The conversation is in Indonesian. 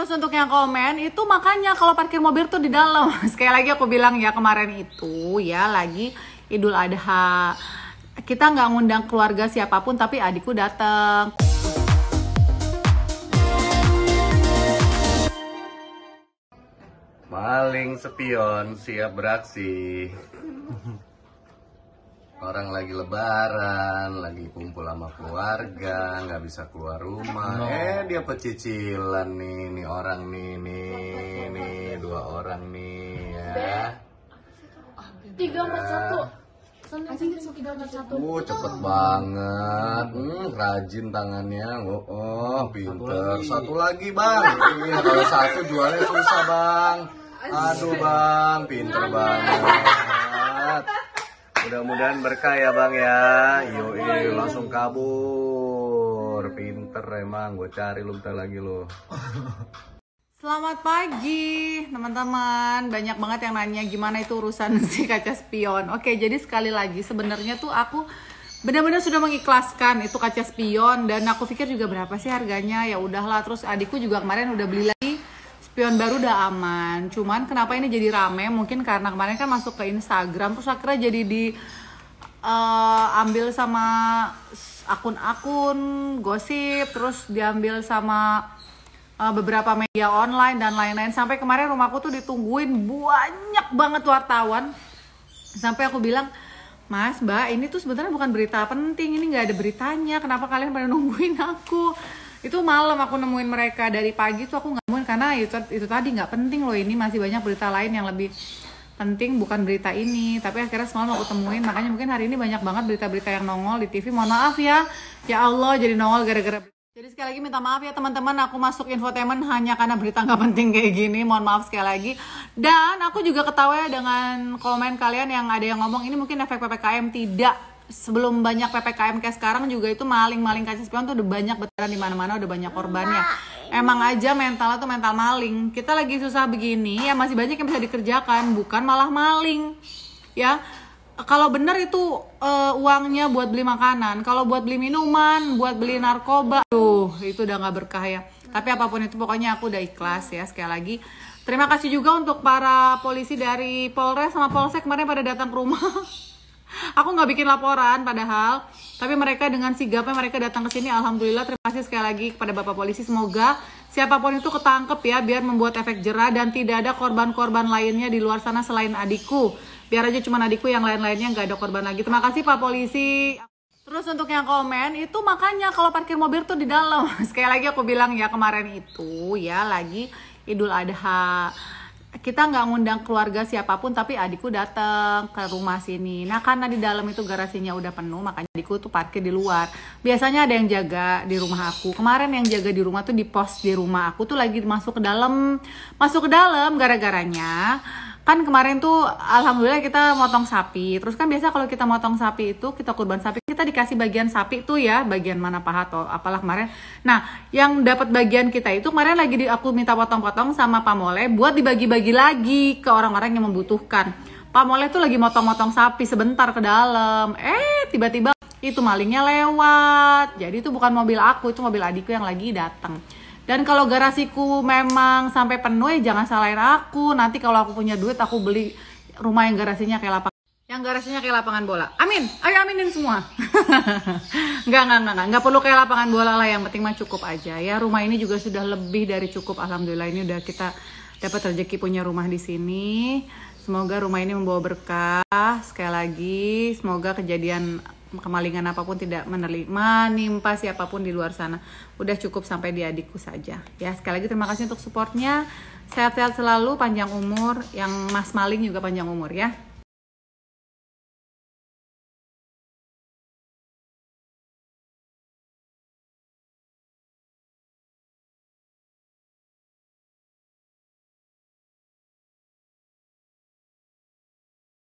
Terus untuk yang komen itu makanya kalau parkir mobil tuh di dalam. Sekali lagi aku bilang ya kemarin itu ya lagi Idul Adha. Kita nggak ngundang keluarga siapapun tapi adikku datang. Maling sepion siap beraksi. orang lagi lebaran, lagi kumpul sama keluarga, nggak bisa keluar rumah. No. Eh dia pecicilan nih, nih orang nih, nih, nih dua orang nih ya. Tiga empat ya. satu. oh, cepet banget. Hmm, rajin tangannya. Oh, oh pinter. Satu lagi, Bang. Ini iya, kalau satu jualnya susah, Bang. Aduh, Bang, pinter banget. Mudah-mudahan berkah ya bang ya. Yoi langsung kabur. Pinter emang. Gue cari lu bentar lagi lo. Selamat pagi teman-teman. Banyak banget yang nanya gimana itu urusan si kaca spion. Oke, jadi sekali lagi sebenarnya tuh aku benar-benar sudah mengikhlaskan itu kaca spion dan aku pikir juga berapa sih harganya ya udahlah terus adikku juga kemarin udah beli spion baru udah aman cuman kenapa ini jadi rame mungkin karena kemarin kan masuk ke Instagram terus akhirnya jadi di uh, ambil sama akun-akun gosip terus diambil sama uh, beberapa media online dan lain-lain sampai kemarin rumahku tuh ditungguin banyak banget wartawan sampai aku bilang Mas, Mbak, ini tuh sebenarnya bukan berita penting, ini nggak ada beritanya. Kenapa kalian pada nungguin aku? Itu malam aku nemuin mereka dari pagi tuh aku nggak karena itu itu tadi nggak penting loh ini masih banyak berita lain yang lebih penting bukan berita ini tapi akhirnya semalam aku temuin makanya mungkin hari ini banyak banget berita-berita yang nongol di TV mohon maaf ya ya Allah jadi nongol gara-gara jadi sekali lagi minta maaf ya teman-teman aku masuk infotainment hanya karena berita nggak penting kayak gini mohon maaf sekali lagi dan aku juga ketawa ya dengan komen kalian yang ada yang ngomong ini mungkin efek PPKM tidak sebelum banyak PPKM kayak sekarang juga itu maling-maling kaca spion tuh udah banyak beneran di mana-mana udah banyak korbannya emang aja mentalnya tuh mental maling kita lagi susah begini ya masih banyak yang bisa dikerjakan bukan malah maling ya kalau bener itu uh, uangnya buat beli makanan, kalau buat beli minuman, buat beli narkoba, tuh itu udah nggak berkah ya. Tapi apapun itu pokoknya aku udah ikhlas ya sekali lagi. Terima kasih juga untuk para polisi dari Polres sama Polsek kemarin pada datang ke rumah. aku nggak bikin laporan padahal tapi mereka dengan sigapnya mereka datang ke sini, alhamdulillah terima kasih sekali lagi kepada Bapak Polisi. Semoga siapapun itu ketangkep ya, biar membuat efek jerah dan tidak ada korban-korban lainnya di luar sana selain adikku. Biar aja cuma adikku yang lain-lainnya nggak ada korban lagi. Terima kasih Pak Polisi. Terus untuk yang komen itu makanya kalau parkir mobil tuh di dalam. Sekali lagi aku bilang ya kemarin itu ya lagi Idul Adha kita nggak ngundang keluarga siapapun tapi adikku datang ke rumah sini nah karena di dalam itu garasinya udah penuh makanya adikku tuh parkir di luar biasanya ada yang jaga di rumah aku kemarin yang jaga di rumah tuh di pos di rumah aku tuh lagi masuk ke dalam masuk ke dalam gara-garanya kan kemarin tuh alhamdulillah kita motong sapi terus kan biasa kalau kita motong sapi itu kita kurban sapi kita dikasih bagian sapi tuh ya, bagian mana paha atau apalah kemarin. Nah, yang dapat bagian kita itu kemarin lagi di, aku minta potong-potong sama Pak pamole buat dibagi-bagi lagi ke orang-orang yang membutuhkan. Pak Pamole tuh lagi motong-motong sapi sebentar ke dalam. Eh, tiba-tiba itu malingnya lewat. Jadi itu bukan mobil aku, itu mobil adikku yang lagi datang. Dan kalau garasiku memang sampai penuh ya jangan salahin aku. Nanti kalau aku punya duit aku beli rumah yang garasinya kayak lapak yang gak rasanya kayak lapangan bola. Amin, ayo aminin semua. nggak, nggak, nggak, nggak perlu kayak lapangan bola lah. Yang penting mah cukup aja ya. Rumah ini juga sudah lebih dari cukup. Alhamdulillah ini udah kita dapat rezeki punya rumah di sini. Semoga rumah ini membawa berkah. Sekali lagi, semoga kejadian kemalingan apapun tidak menerima nimpa siapapun di luar sana. Udah cukup sampai di adikku saja. Ya, sekali lagi terima kasih untuk supportnya. Sehat-sehat selalu, panjang umur. Yang Mas Maling juga panjang umur ya.